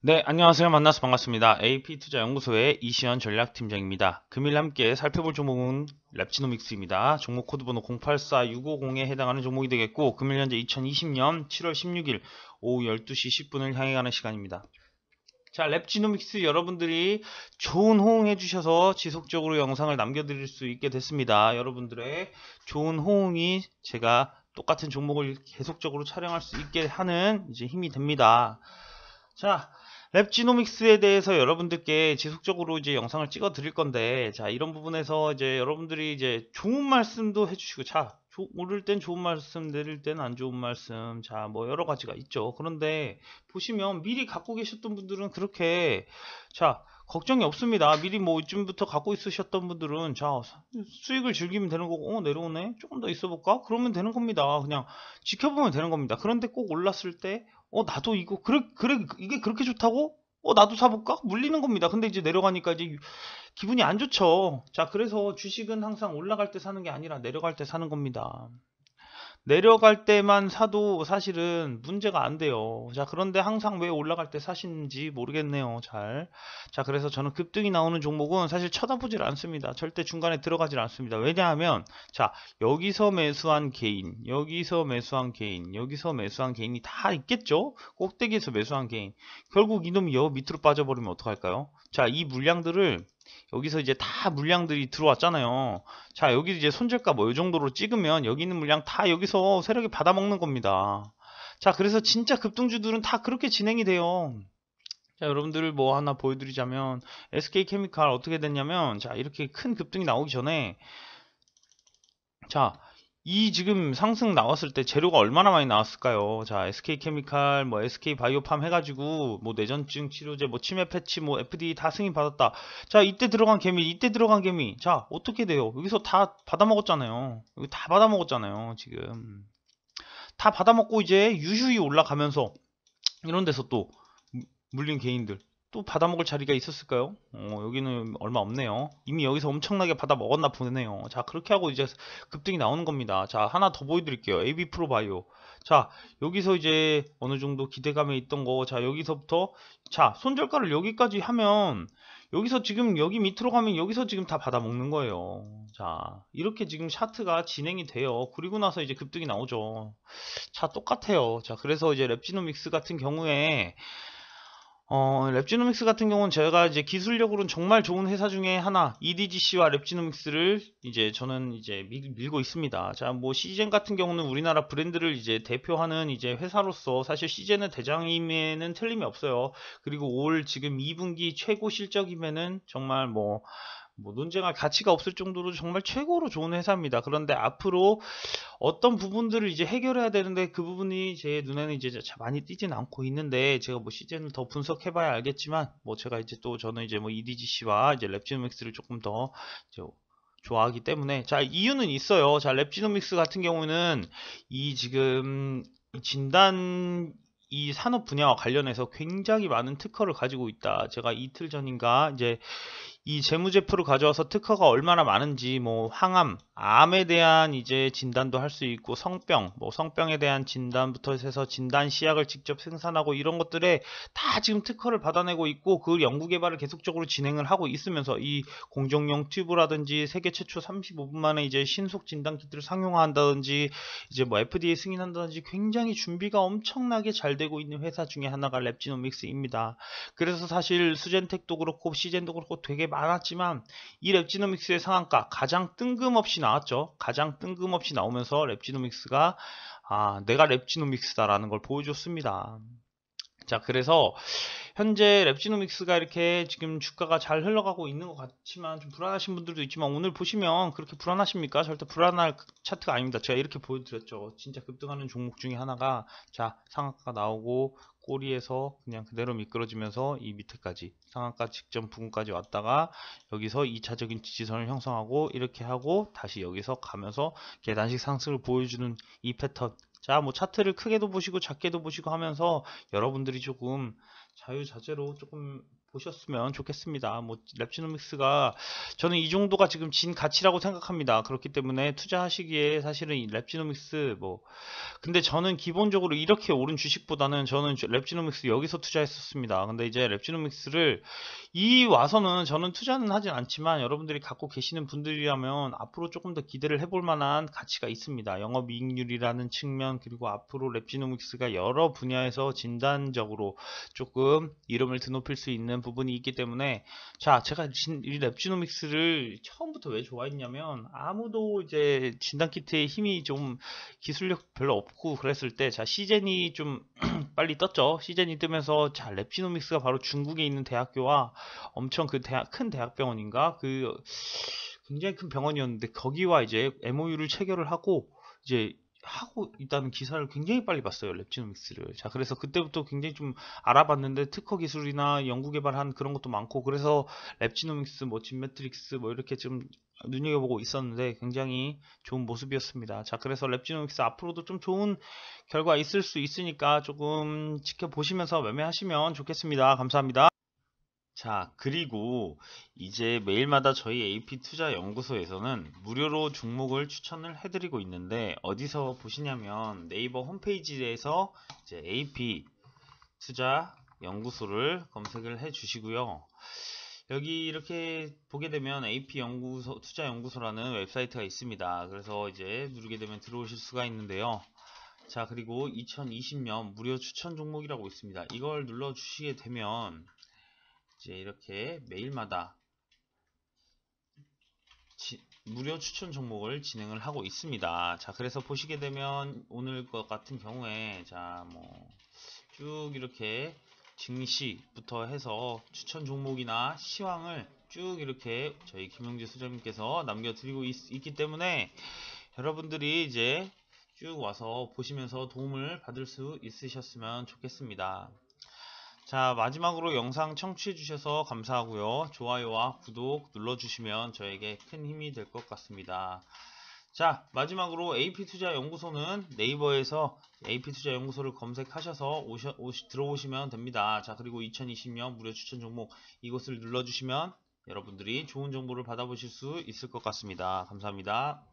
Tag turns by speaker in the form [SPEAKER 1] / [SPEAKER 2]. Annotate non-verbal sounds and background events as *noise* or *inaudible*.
[SPEAKER 1] 네, 안녕하세요. 만나서 반갑습니다. AP투자연구소의 이시현 전략팀장입니다. 금일 함께 살펴볼 종목은 랩치노믹스입니다 종목 코드번호 084650에 해당하는 종목이 되겠고 금일 현재 2020년 7월 16일 오후 12시 10분을 향해 가는 시간입니다. 자, 랩지노믹스 여러분들이 좋은 호응해 주셔서 지속적으로 영상을 남겨드릴 수 있게 됐습니다. 여러분들의 좋은 호응이 제가 똑같은 종목을 계속적으로 촬영할 수 있게 하는 이제 힘이 됩니다. 자, 랩지노믹스에 대해서 여러분들께 지속적으로 이제 영상을 찍어 드릴 건데 자 이런 부분에서 이제 여러분들이 이제 좋은 말씀도 해주시고 자 오를 땐 좋은 말씀 내릴 땐 안 좋은 말씀 자 뭐 여러 가지가 있죠 그런데 보시면 미리 갖고 계셨던 분들은 그렇게 자 걱정이 없습니다. 미리 뭐 이쯤부터 갖고 있으셨던 분들은 자 수익을 즐기면 되는 거고 어, 내려오네 조금 더 있어볼까 그러면 되는 겁니다. 그냥 지켜보면 되는 겁니다. 그런데 꼭 올랐을 때어 나도 이거 그래 그래 이게 그렇게 좋다고 어 나도 사볼까 물리는 겁니다 근데 이제 내려가니까 이제 기분이 안 좋죠 자 그래서 주식은 항상 올라갈 때 사는 게 아니라 내려갈 때 사는 겁니다 내려갈 때만 사도 사실은 문제가 안 돼요. 자, 그런데 항상 왜 올라갈 때 사시는지 모르겠네요. 잘. 자, 그래서 저는 급등이 나오는 종목은 사실 쳐다보질 않습니다. 절대 중간에 들어가질 않습니다. 왜냐하면, 자, 여기서 매수한 개인, 여기서 매수한 개인, 여기서 매수한 개인이 다 있겠죠? 꼭대기에서 매수한 개인. 결국 이놈이 여 밑으로 빠져버리면 어떡할까요? 자, 이 물량들을 여기서 이제 다 물량들이 들어왔잖아요. 자, 여기 이제 손절가 뭐 이 정도로 찍으면 여기 있는 물량 다 여기서 세력이 받아먹는 겁니다. 자, 그래서 진짜 급등주들은 다 그렇게 진행이 돼요. 자, 여러분들 뭐 하나 보여드리자면 SK 케미칼 어떻게 됐냐면 자, 이렇게 큰 급등이 나오기 전에 자, 이 지금 상승 나왔을 때 재료가 얼마나 많이 나왔을까요? 자, SK 케미칼, 뭐 SK 바이오팜 해가지고 뭐 뇌전증 치료제, 뭐 치매 패치, 뭐 FDA 다 승인 받았다. 자, 이때 들어간 개미, 이때 들어간 개미. 자, 어떻게 돼요? 여기서 다 받아 먹었잖아요. 여기 다 받아 먹었잖아요. 지금 다 받아 먹고 이제 유휴이 올라가면서 이런 데서 또 물린 개인들 또 받아먹을 자리가 있었을까요? 어, 여기는 얼마 없네요. 이미 여기서 엄청나게 받아먹었나 보네요. 자 그렇게 하고 이제 급등이 나오는 겁니다. 자 하나 더 보여드릴게요. AB 프로바이오. 자 여기서 이제 어느 정도 기대감에 있던 거. 자 여기서부터 자 손절가를 여기까지 하면 여기서 지금 여기 밑으로 가면 여기서 지금 다 받아먹는 거예요. 자 이렇게 지금 샤트가 진행이 돼요. 그리고 나서 이제 급등이 나오죠. 자 똑같아요. 자 그래서 이제 랩지노믹스 같은 경우에 어, 랩지노믹스 같은 경우는 제가 이제 기술력으로는 정말 좋은 회사 중에 하나, EDGC와 랩지노믹스를 이제 저는 이제 밀, 고 있습니다. 자, 뭐 시젠 같은 경우는 우리나라 브랜드를 이제 대표하는 이제 회사로서 사실 시젠의 대장임에는 틀림이 없어요. 그리고 올 지금 2분기 최고 실적임에는 정말 뭐뭐 논쟁할 가치가 없을 정도로 정말 최고로 좋은 회사입니다. 그런데 앞으로 어떤 부분들을 이제 해결해야 되는데 그 부분이 제 눈에는 이제 많이 띄진 않고 있는데 제가 뭐 시즌을 더 분석해봐야 알겠지만 뭐 제가 이제 또 저는 이제 뭐 EDGC와 이제 랩지노믹스를 조금 더 좋아하기 때문에 자 이유는 있어요. 자 랩지노믹스 같은 경우는 이 지금 진단 이 산업 분야와 관련해서 굉장히 많은 특허를 가지고 있다. 제가 이틀 전인가 이제 이 재무제표를 가져와서 특허가 얼마나 많은지 뭐 항암 암에 대한 이제 진단도 할 수 있고 성병, 뭐 성병에 대한 진단부터 해서 진단 시약을 직접 생산하고 이런 것들에 다 지금 특허를 받아내고 있고 그 연구 개발을 계속적으로 진행을 하고 있으면서 이 공정용 튜브라든지 세계 최초 35분 만에 이제 신속 진단 키트를 상용화한다든지 이제 뭐 FDA 승인한다든지 굉장히 준비가 엄청나게 잘 되고 있는 회사 중에 하나가 랩지노믹스입니다. 그래서 사실 수젠텍도 그렇고 시젠도 그렇고 되게 많았지만 이 랩지노믹스의 상한가 가장 뜬금없이나 나왔죠. 가장 뜬금없이 나오면서 랩지노믹스가 아, 내가 랩지노믹스다라는 걸 보여줬습니다. 자, 그래서 현재 랩지노믹스가 이렇게 지금 주가가 잘 흘러가고 있는 것 같지만 좀 불안하신 분들도 있지만 오늘 보시면 그렇게 불안하십니까? 절대 불안할 차트가 아닙니다. 제가 이렇게 보여드렸죠. 진짜 급등하는 종목 중에 하나가 자, 상한가 나오고 꼬리에서 그냥 그대로 미끄러지면서 이 밑에까지 상한가 직전 부근까지 왔다가 여기서 2차적인 지지선을 형성하고 이렇게 하고 다시 여기서 가면서 계단식 상승을 보여주는 이 패턴 자뭐 차트를 크게도 보시고 작게도 보시고 하면서 여러분들이 조금 자유자재로 조금 보셨으면 좋겠습니다. 뭐 랩지노믹스가 저는 이 정도가 지금 진 가치라고 생각합니다. 그렇기 때문에 투자하시기에 사실은 랩지노믹스 뭐 근데 저는 기본적으로 이렇게 오른 주식보다는 저는 랩지노믹스 여기서 투자했었습니다. 근데 이제 랩지노믹스를 이 와서는 저는 투자는 하진 않지만 여러분들이 갖고 계시는 분들이라면 앞으로 조금 더 기대를 해볼 만한 가치가 있습니다. 영업이익률이라는 측면 그리고 앞으로 랩지노믹스가 여러 분야에서 진단적으로 조금 이름을 드높일 수 있는 되는 부분이 있기 때문에 자 제가 진, 이 랩지노믹스를 처음부터 왜 좋아했냐면 아무도 이제 진단키트의 힘이 좀 기술력 별로 없고 그랬을 때자 시젠이 좀 *clears throat* 빨리 떴죠 시젠이 뜨면서 자 랩지노믹스가 바로 중국에 있는 대학교와 엄청 그 대학, 큰 대학병원인가 그 굉장히 큰 병원이었는데 거기와 이제 MOU를 체결을 하고 이제 하고 있다는 기사를 굉장히 빨리 봤어요 랩지노믹스를 자 그래서 그때부터 굉장히 좀 알아봤는데 특허 기술이나 연구 개발한 그런 것도 많고 그래서 랩지노믹스 뭐 진매트릭스 뭐 이렇게 좀 눈여겨보고 있었는데 굉장히 좋은 모습이었습니다 자 그래서 랩지노믹스 앞으로도 좀 좋은 결과 있을 수 있으니까 조금 지켜보시면서 매매하시면 좋겠습니다 감사합니다 자, 그리고 이제 매일마다 저희 AP투자연구소에서는 무료로 종목을 추천을 해드리고 있는데 어디서 보시냐면 네이버 홈페이지에서 이제 AP투자연구소를 검색을 해주시고요. 여기 이렇게 보게 되면 AP 연구소 투자 연구소라는 웹사이트가 있습니다. 그래서 이제 누르게 되면 들어오실 수가 있는데요. 자, 그리고 2020년 무료 추천 종목이라고 있습니다. 이걸 눌러 주시게 되면 이제 이렇게 매일마다 지, 무료 추천 종목을 진행을 하고 있습니다. 자, 그래서 보시게 되면 오늘 것 같은 경우에 자, 뭐 쭉 이렇게 증시부터 해서 추천 종목이나 시황을 쭉 이렇게 저희 김영재 수장님께서 남겨드리고 있, 기 때문에 여러분들이 이제 쭉 와서 보시면서 도움을 받을 수 있으셨으면 좋겠습니다. 자 마지막으로 영상 청취해주셔서 감사하고요. 좋아요와 구독 눌러주시면 저에게 큰 힘이 될 것 같습니다. 자 마지막으로 AP투자연구소는 네이버에서 AP투자연구소를 검색하셔서 오셔, 오시, 들어오시면 됩니다. 자 그리고 2020년 무료 추천 종목 이곳을 눌러주시면 여러분들이 좋은 정보를 받아보실 수 있을 것 같습니다. 감사합니다.